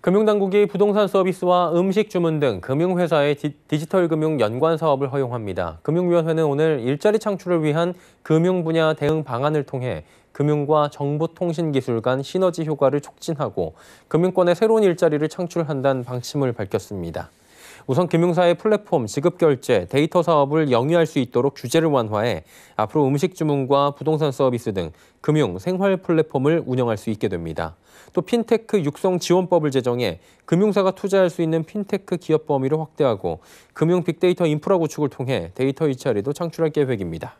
금융당국이 부동산 서비스와 음식 주문 등 금융회사의 디지털 금융 연관 사업을 허용합니다. 금융위원회는 오늘 일자리 창출을 위한 금융 분야 대응 방안을 통해 금융과 정보통신기술 간 시너지 효과를 촉진하고 금융권의 새로운 일자리를 창출한다는 방침을 밝혔습니다. 우선 금융사의 플랫폼, 지급결제, 데이터 사업을 영위할 수 있도록 규제를 완화해 앞으로 음식 주문과 부동산 서비스 등 금융, 생활 플랫폼을 운영할 수 있게 됩니다. 또 핀테크 육성 지원법을 제정해 금융사가 투자할 수 있는 핀테크 기업 범위를 확대하고 금융 빅데이터 인프라 구축을 통해 데이터 이차리도 창출할 계획입니다.